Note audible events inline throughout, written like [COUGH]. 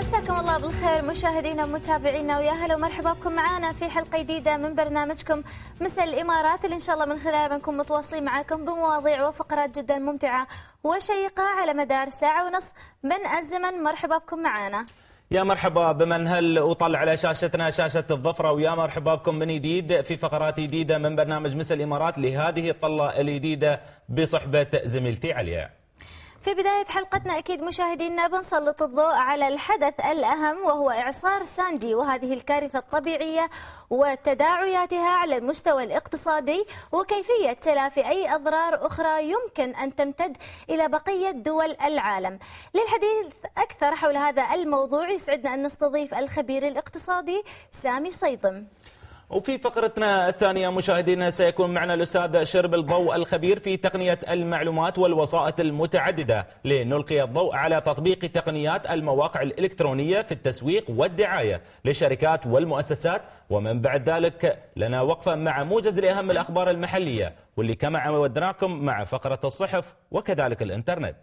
مساكم الله بالخير مشاهدينا ومتابعينا ويا هلا ومرحبا بكم معنا في حلقه جديده من برنامجكم مساء الامارات اللي ان شاء الله من خلالها بنكون متواصلين معاكم بمواضيع وفقرات جدا ممتعه وشيقه على مدار ساعه ونص من الزمن مرحبا بكم معنا يا مرحبا بمن هل وطلع على شاشتنا شاشة الظفرة ويا مرحبا بكم من جديد في فقرات جديدة من برنامج مساء الإمارات لهذه الطلة الجديدة بصحبة زميلتي عليا في بداية حلقتنا أكيد مشاهدينا بنسلط الضوء على الحدث الأهم وهو إعصار ساندي وهذه الكارثة الطبيعية وتداعياتها على المستوى الاقتصادي وكيفية تلافي أي أضرار أخرى يمكن أن تمتد إلى بقية دول العالم للحديث أكثر حول هذا الموضوع يسعدنا أن نستضيف الخبير الاقتصادي سامي صيدم وفي فقرتنا الثانية مشاهدينا سيكون معنا الأستاذ شرب الضوء الخبير في تقنية المعلومات والوسائط المتعددة لنلقي الضوء على تطبيق تقنيات المواقع الإلكترونية في التسويق والدعاية للشركات والمؤسسات ومن بعد ذلك لنا وقفة مع موجز لأهم الأخبار المحلية واللي كما عودناكم مع فقرة الصحف وكذلك الإنترنت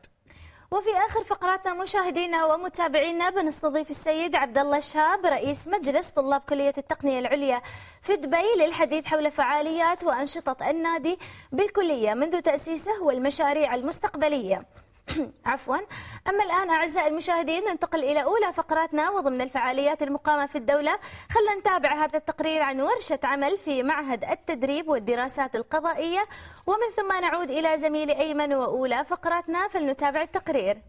وفي آخر فقراتنا مشاهدينا ومتابعينا بنستضيف السيد عبد الله الشهاب رئيس مجلس طلاب كلية التقنية العليا في دبي للحديث حول فعاليات وأنشطة النادي بالكلية منذ تأسيسه والمشاريع المستقبلية [COUGHS] عفوا أما الآن أعزائي المشاهدين ننتقل إلى أولى فقراتنا وضمن الفعاليات المقامة في الدولة خلنا نتابع هذا التقرير عن ورشة عمل في معهد التدريب والدراسات القضائية ومن ثم نعود إلى زميلي أيمن وأولى فقراتنا فلنتابع التقرير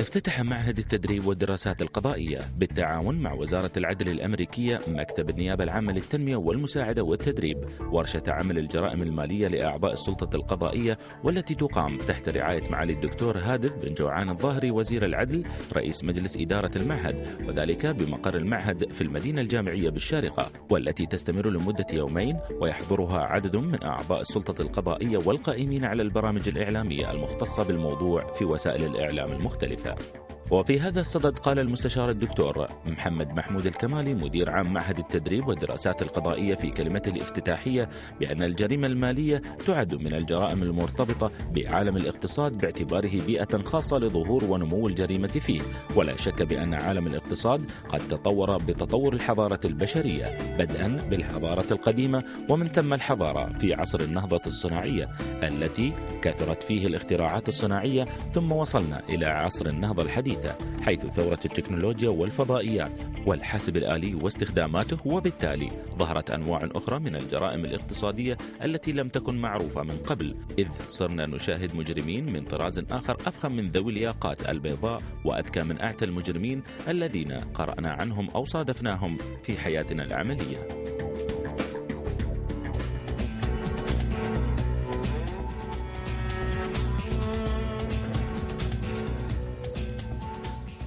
افتتح معهد التدريب والدراسات القضائية بالتعاون مع وزارة العدل الأمريكية مكتب النيابة العامة للتنمية والمساعدة والتدريب ورشة عمل الجرائم المالية لأعضاء السلطة القضائية والتي تقام تحت رعاية معالي الدكتور هادف بن جوعان الظاهري وزير العدل رئيس مجلس إدارة المعهد وذلك بمقر المعهد في المدينة الجامعية بالشارقة والتي تستمر لمدة يومين ويحضرها عدد من أعضاء السلطة القضائية والقائمين على البرامج الإعلامية المختصة بالموضوع في وسائل الإعلام المختلفة America. وفي هذا الصدد قال المستشار الدكتور محمد محمود الكمالي مدير عام معهد التدريب والدراسات القضائية في كلمة الافتتاحية بأن الجريمة المالية تعد من الجرائم المرتبطة بعالم الاقتصاد باعتباره بيئة خاصة لظهور ونمو الجريمة فيه ولا شك بأن عالم الاقتصاد قد تطور بتطور الحضارة البشرية بدءا بالحضارة القديمة ومن ثم الحضارة في عصر النهضة الصناعية التي كثرت فيه الاختراعات الصناعية ثم وصلنا إلى عصر النهضة الحديث الحديثة حيث ثورة التكنولوجيا والفضائيات والحاسب الآلي واستخداماته وبالتالي ظهرت أنواع أخرى من الجرائم الاقتصادية التي لم تكن معروفة من قبل إذ صرنا نشاهد مجرمين من طراز آخر أفخم من ذوي الياقات البيضاء وأذكى من أعتى المجرمين الذين قرأنا عنهم أو صادفناهم في حياتنا العملية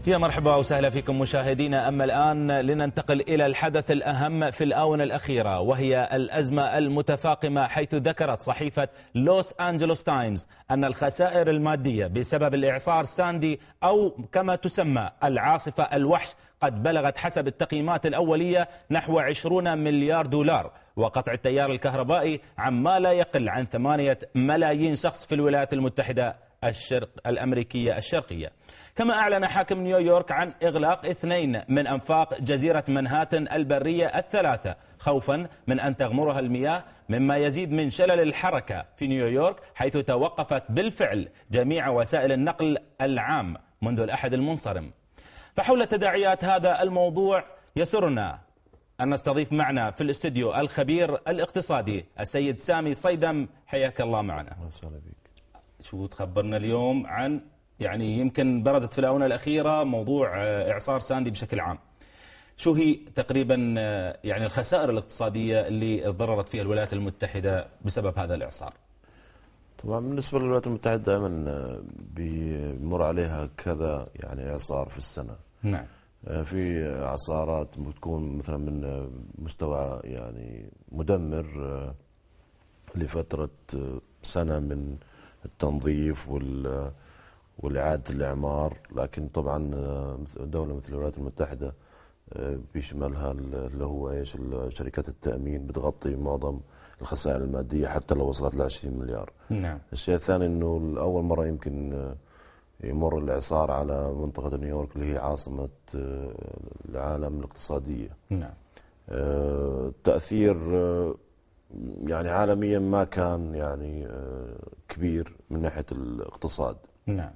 يا مرحبا وسهلا فيكم مشاهدينا أما الآن لننتقل إلى الحدث الأهم في الآونة الأخيرة وهي الأزمة المتفاقمة حيث ذكرت صحيفة لوس أنجلوس تايمز أن الخسائر المادية بسبب الإعصار ساندي أو كما تسمى العاصفة الوحش قد بلغت حسب التقييمات الأولية نحو 20 مليار دولار وقطع التيار الكهربائي عما لا يقل عن 8 ملايين شخص في الولايات المتحدة الشرق الأمريكية الشرقية كما أعلن حاكم نيويورك عن إغلاق اثنين من أنفاق جزيرة منهاتن البرية الثلاثة خوفا من أن تغمرها المياه مما يزيد من شلل الحركة في نيويورك حيث توقفت بالفعل جميع وسائل النقل العام منذ الأحد المنصرم فحول تداعيات هذا الموضوع يسرنا أن نستضيف معنا في الاستديو الخبير الاقتصادي السيد سامي صيدم حياك الله معنا شو تخبرنا اليوم عن يعني يمكن برزت في الآونة الأخيرة موضوع آه، إعصار ساندي بشكل عام شو هي تقريبا آه، يعني الخسائر الاقتصادية اللي تضررت فيها الولايات المتحدة بسبب هذا الإعصار طبعا بالنسبة للولايات المتحدة دائما آه، بيمر عليها كذا يعني إعصار في السنة نعم في اعصارات بتكون مثلا من مستوى يعني مدمر لفتره سنه من التنظيف وال وإعادة الإعمار لكن طبعا آه، دولة مثل الولايات المتحدة آه، بيشملها اللي هو ايش شركات التامين بتغطي معظم الخسائر الماديه حتى لو وصلت ل 20 مليار. نعم. الشيء الثاني انه اول مره يمكن آه، يمر الاعصار على منطقه نيويورك اللي هي عاصمه العالم الاقتصاديه. نعم. التاثير يعني عالميا ما كان يعني آه، كبير من ناحية الاقتصاد نعم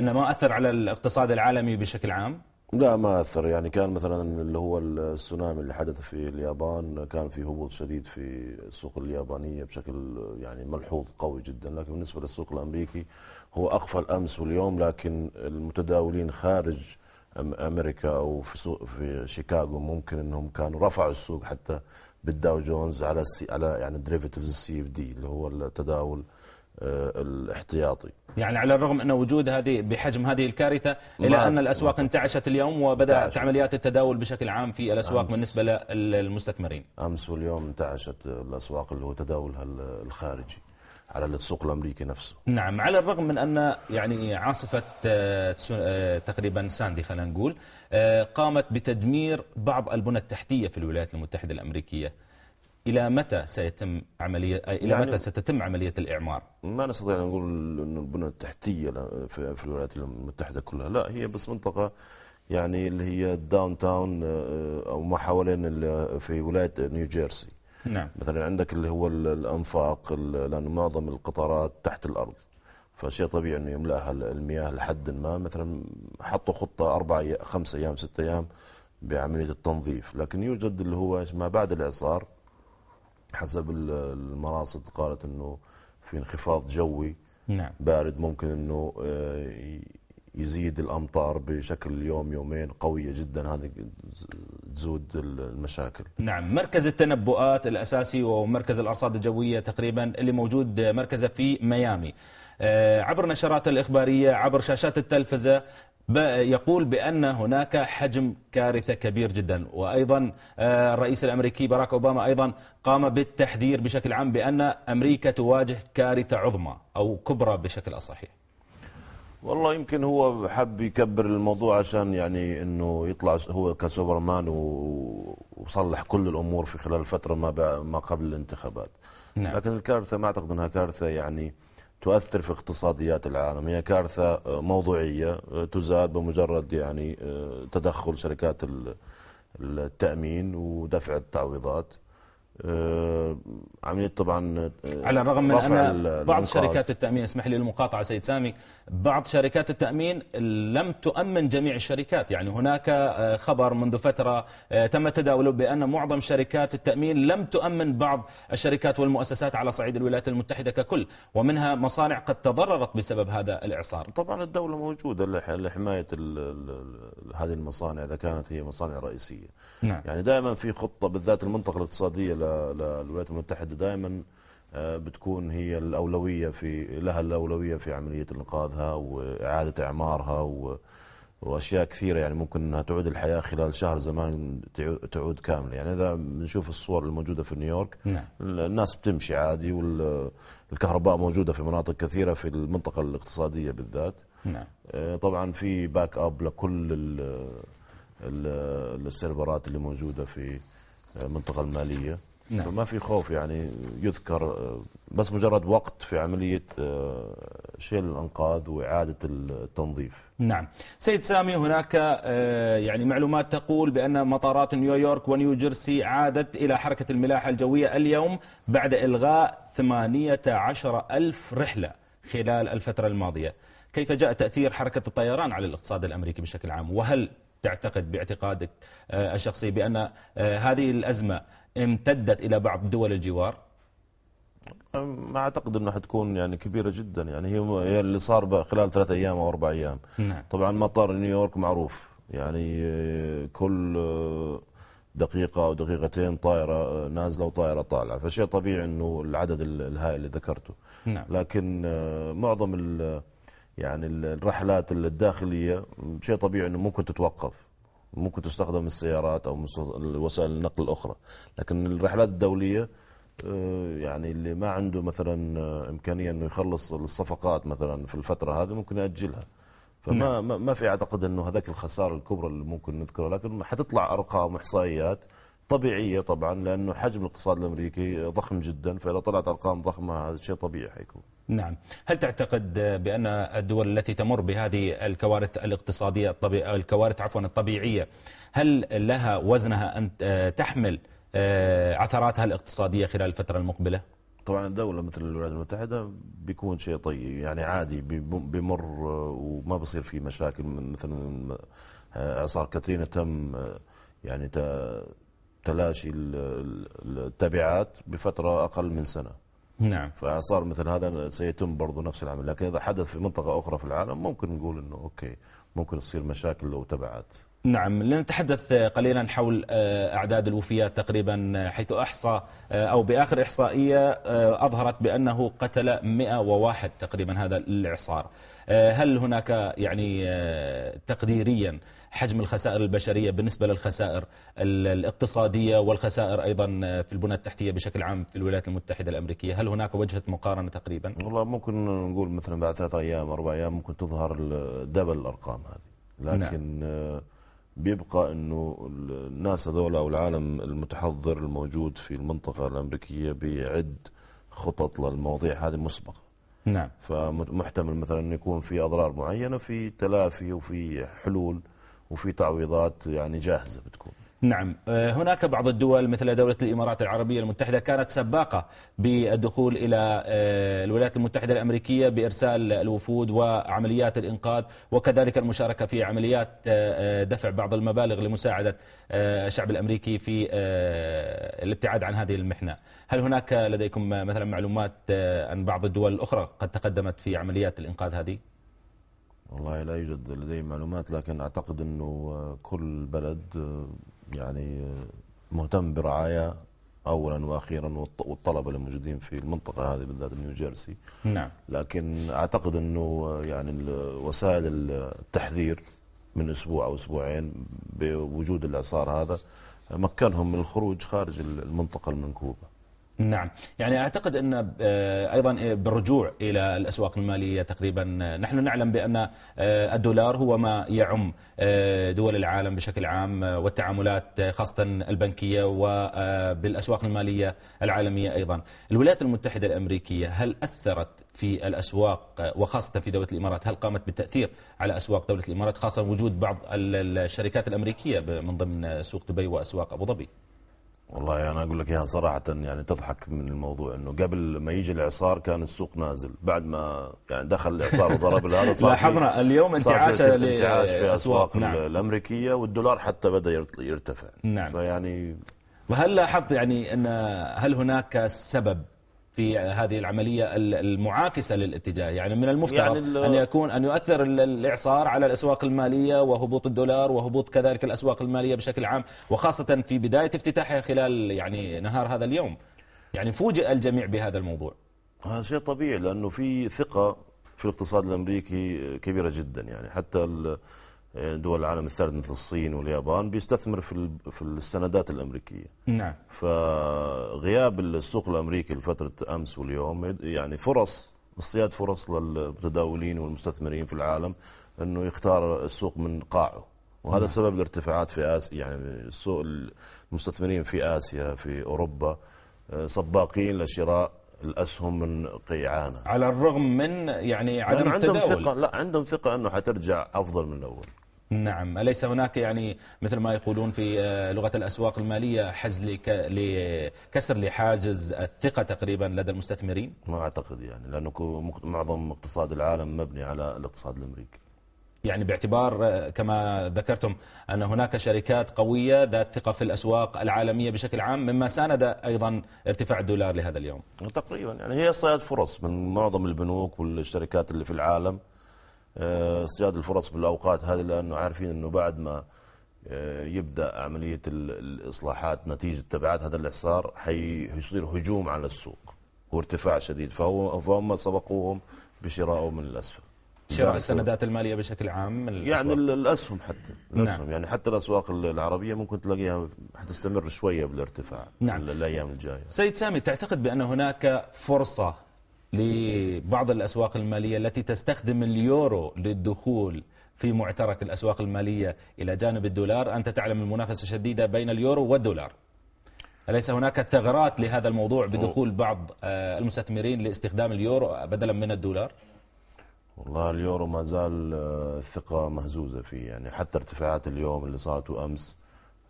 إنه ما أثر على الاقتصاد العالمي بشكل عام لا ما أثر يعني كان مثلا اللي هو السونامي اللي حدث في اليابان كان في هبوط شديد في السوق اليابانية بشكل يعني ملحوظ قوي جدا لكن بالنسبة للسوق الأمريكي هو أقفل أمس واليوم لكن المتداولين خارج امريكا او في سوق في شيكاغو ممكن انهم كانوا رفعوا السوق حتى بالداو جونز على السي على يعني الدريفيتيفز السي اف دي اللي هو التداول آه، الاحتياطي يعني على الرغم ان وجود هذه بحجم هذه الكارثه الا ان الاسواق انتعشت اليوم وبدات عمليات التداول بشكل عام في الاسواق بالنسبه للمستثمرين امس واليوم انتعشت الاسواق اللي هو تداولها الخارجي على السوق الامريكي نفسه نعم على الرغم من ان يعني عاصفه آه، آه، تقريبا ساندي خلينا نقول آه، قامت بتدمير بعض البنى التحتيه في الولايات المتحده الامريكيه الى متى سيتم عمليه الى يعني متى ستتم عمليه الاعمار؟ ما نستطيع ان نقول ان البنى التحتيه في الولايات المتحده كلها لا هي بس منطقه يعني اللي هي الداون تاون او ما حوالين في ولايه نيوجيرسي نعم. مثلا عندك اللي هو الانفاق لان معظم القطارات تحت الارض فشيء طبيعي انه يملاها المياه لحد ما مثلا حطوا خطه اربع خمس ايام ست ايام بعمليه التنظيف لكن يوجد اللي هو ما بعد الاعصار حسب المراصد قالت انه في انخفاض جوي نعم. بارد ممكن انه آه، يزيد الامطار بشكل يوم يومين قويه جدا هذه تزود المشاكل. نعم، مركز التنبؤات الاساسي ومركز الارصاد الجويه تقريبا اللي موجود مركزه في ميامي. آه، عبر نشراته الاخباريه، عبر شاشات التلفزه يقول بأن هناك حجم كارثة كبير جدا وأيضا آه، الرئيس الأمريكي باراك أوباما أيضا قام بالتحذير بشكل عام بأن أمريكا تواجه كارثة عظمى أو كبرى بشكل أصحيح والله يمكن هو حب يكبر الموضوع عشان يعني انه يطلع هو كسوبرمان وصلح كل الامور في خلال الفتره ما ما قبل الانتخابات نعم. لكن الكارثه ما اعتقد انها كارثه يعني تؤثر في اقتصاديات العالم هي كارثه آه، موضوعيه آه، تزال بمجرد يعني آه، تدخل شركات التامين ودفع التعويضات آه، عملية طبعا آه، على الرغم من ان بعض شركات التامين اسمح لي المقاطعه سيد سامي بعض شركات التامين لم تؤمن جميع الشركات يعني هناك آه، خبر منذ فتره تم تداوله بان معظم شركات التامين لم تؤمن بعض الشركات والمؤسسات على صعيد الولايات المتحده ككل ومنها مصانع قد تضررت بسبب هذا الاعصار طبعا الدوله موجوده لحمايه هذه المصانع اذا كانت هي مصانع رئيسيه نعم. يعني دائما في خطه بالذات المنطقه الاقتصاديه للولايات المتحدة دائما آه، بتكون هي الأولوية في لها الأولوية في عملية إنقاذها وإعادة إعمارها و واشياء كثيره يعني ممكن انها تعود الحياه خلال شهر زمان تعود كامله يعني اذا بنشوف الصور الموجوده في نيويورك نعم. الناس بتمشي عادي والكهرباء موجوده في مناطق كثيره في المنطقه الاقتصاديه بالذات نعم. آه، طبعا في باك اب لكل السيرفرات اللي موجوده في آه، المنطقه الماليه نعم. فما في خوف يعني يذكر آه، بس مجرد وقت في عملية آه، شيل الأنقاض وإعادة التنظيف نعم سيد سامي هناك آه، يعني معلومات تقول بأن مطارات نيويورك ونيو جيرسي عادت إلى حركة الملاحة الجوية اليوم بعد إلغاء 18 ألف رحلة خلال الفترة الماضية كيف جاء تأثير حركة الطيران على الاقتصاد الأمريكي بشكل عام وهل تعتقد باعتقادك الشخصي بأن هذه الأزمة امتدت إلى بعض دول الجوار؟ ما اعتقد انها حتكون يعني كبيره جدا يعني هي اللي صار خلال ثلاثة ايام او اربع ايام نعم. طبعا مطار نيويورك معروف يعني آه، كل آه، دقيقة أو دقيقتين طائرة آه، نازلة وطائرة طالعة فشيء طبيعي أنه العدد الهائل اللي ذكرته نعم. لكن معظم يعني الرحلات الداخلية شيء طبيعي أنه ممكن تتوقف ممكن تستخدم السيارات او وسائل النقل الاخرى لكن الرحلات الدوليه آه، يعني اللي ما عنده مثلا آه، امكانيه انه يخلص الصفقات مثلا في الفتره هذه ممكن ياجلها فما نعم. ما في اعتقد انه هذاك الخساره الكبرى اللي ممكن نذكرها لكن حتطلع ارقام احصائيات طبيعيه طبعا لانه حجم الاقتصاد الامريكي ضخم جدا فاذا طلعت ارقام ضخمه هذا شيء طبيعي حيكون نعم هل تعتقد بأن الدول التي تمر بهذه الكوارث الاقتصادية الطبيعية الكوارث عفوا الطبيعية هل لها وزنها أن تحمل آه، عثراتها الاقتصادية خلال الفترة المقبلة؟ طبعا الدولة مثل الولايات المتحدة بيكون شيء طيب يعني عادي بمر آه، وما بصير في مشاكل مثلا آه، اعصار كاترينا تم يعني تلاشي التبعات بفترة أقل من سنة نعم فصار مثل هذا سيتم برضه نفس العمل لكن إذا حدث في منطقة أخرى في العالم ممكن نقول أنه أوكي ممكن تصير مشاكل لو تبعات نعم لنتحدث قليلا حول آه، أعداد الوفيات تقريبا آه، حيث أحصى آه، أو بآخر إحصائية أظهرت بأنه قتل 101 تقريبا هذا الإعصار هل هناك يعني تقديريا حجم الخسائر البشرية بالنسبة للخسائر الاقتصادية والخسائر أيضا في البنى التحتية بشكل عام في الولايات المتحدة الأمريكية هل هناك وجهة مقارنة تقريبا؟ والله ممكن نقول مثلا بعد ثلاثة أيام أربع أيام ممكن تظهر دبل الأرقام هذه نعم. لكن نعم. بيبقى انه الناس هذول او العالم المتحضر الموجود في المنطقه الامريكيه بيعد خطط للمواضيع هذه مسبقه نعم فمحتمل مثلا انه يكون في اضرار معينه في تلافي وفي حلول وفي تعويضات يعني جاهزه بتكون نعم آه، هناك بعض الدول مثل دولة الإمارات العربية المتحدة كانت سباقة بالدخول إلى آه، الولايات المتحدة الأمريكية بإرسال الوفود وعمليات الإنقاذ وكذلك المشاركة في عمليات آه، دفع بعض المبالغ لمساعدة الشعب الأمريكي في الابتعاد عن هذه المحنة هل هناك لديكم مثلا معلومات عن بعض الدول الأخرى قد تقدمت في عمليات الإنقاذ هذه؟ والله لا يوجد لدي معلومات لكن أعتقد أنه كل بلد يعني مهتم برعاية اولا واخيرا والطلبه الموجودين في المنطقه هذه بالذات نيو جيرسي نعم لكن اعتقد انه يعني وسائل التحذير من اسبوع او اسبوعين بوجود الاعصار هذا مكنهم من الخروج خارج المنطقه المنكوبه نعم يعني أعتقد أن آه، أيضا آه، بالرجوع إلى الأسواق المالية تقريبا آه، نحن نعلم بأن الدولار هو ما يعم دول العالم بشكل عام والتعاملات خاصة البنكية وبالأسواق المالية العالمية أيضا الولايات المتحدة الأمريكية هل أثرت في الأسواق وخاصة في دولة الإمارات هل قامت بالتأثير على أسواق دولة الإمارات خاصة وجود بعض الشركات الأمريكية من ضمن سوق دبي وأسواق أبو ظبي والله يعني انا اقول لك اياها صراحه يعني تضحك من الموضوع انه قبل ما يجي الاعصار كان السوق نازل بعد ما يعني دخل الاعصار وضرب هذا صار لاحظنا اليوم انتعاش الانتعاش في اسواق نعم. الامريكيه والدولار حتى بدا يرتفع نعم فيعني وهل لاحظت يعني ان هل هناك سبب في هذه العملية المعاكسة للاتجاه يعني من المفترض يعني أن يكون أن يؤثر الإعصار على الأسواق المالية وهبوط الدولار وهبوط كذلك الأسواق المالية بشكل عام وخاصة في بداية افتتاحها خلال يعني نهار هذا اليوم يعني فوجئ الجميع بهذا الموضوع هذا شيء طبيعي لأنه في ثقة في الاقتصاد الأمريكي كبيرة جدا يعني حتى دول العالم الثالث مثل الصين واليابان بيستثمر في في السندات الامريكيه نعم فغياب السوق الامريكي لفتره امس واليوم يعني فرص اصطياد فرص للمتداولين والمستثمرين في العالم انه يختار السوق من قاعه وهذا نعم. سبب الارتفاعات في اسيا يعني السوق المستثمرين في اسيا في اوروبا آه، سباقين لشراء الاسهم من قيعانه على الرغم من يعني عدم التداول عندهم ثقه لا عندهم ثقه انه حترجع افضل من الاول نعم أليس هناك يعني مثل ما يقولون في آه، لغة الأسواق المالية حجز لكسر لحاجز الثقة تقريبا لدى المستثمرين ما أعتقد يعني لأنه معظم اقتصاد العالم مبني على الاقتصاد الأمريكي يعني باعتبار آه، كما ذكرتم أن هناك شركات قوية ذات ثقة في الأسواق العالمية بشكل عام مما ساند أيضا ارتفاع الدولار لهذا اليوم تقريبا يعني هي صياد فرص من معظم البنوك والشركات اللي في العالم اصطياد آه، الفرص بالاوقات هذه لانه عارفين انه بعد ما آه، يبدا عمليه الاصلاحات نتيجه تبعات هذا الاحصار حيصير هجوم على السوق وارتفاع شديد فهو فهم سبقوهم بشرائه من الاسفل شراء السندات الماليه بشكل عام يعني الاسهم حتى نعم. الاسهم نعم. يعني حتى الاسواق العربيه ممكن تلاقيها حتستمر شويه بالارتفاع نعم. الايام الجايه سيد سامي تعتقد بان هناك فرصه لبعض الأسواق المالية التي تستخدم اليورو للدخول في معترك الأسواق المالية إلى جانب الدولار أنت تعلم المنافسة شديدة بين اليورو والدولار أليس هناك ثغرات لهذا الموضوع بدخول بعض آه، المستثمرين لاستخدام اليورو بدلا من الدولار؟ والله اليورو ما زال الثقة آه، مهزوزة فيه يعني حتى ارتفاعات اليوم اللي صارت أمس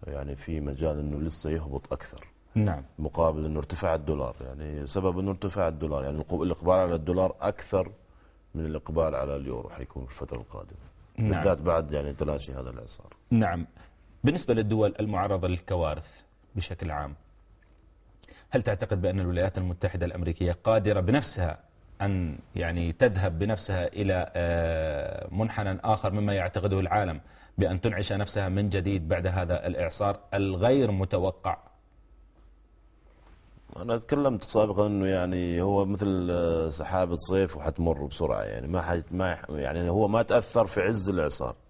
يعني في مجال أنه لسه يهبط أكثر نعم مقابل انه ارتفاع الدولار يعني سبب انه ارتفاع الدولار يعني الاقبال على الدولار اكثر من الاقبال على اليورو حيكون في الفتره القادمه نعم. بالذات بعد يعني تلاشي هذا الاعصار نعم بالنسبه للدول المعرضه للكوارث بشكل عام هل تعتقد بان الولايات المتحده الامريكيه قادره بنفسها ان يعني تذهب بنفسها الى آه، منحنى اخر مما يعتقده العالم بان تنعش نفسها من جديد بعد هذا الاعصار الغير متوقع انا تكلمت سابقا انه يعني هو مثل آه، سحابه صيف وحتمر بسرعه يعني ما حت ما يعني هو ما تاثر في عز الاعصار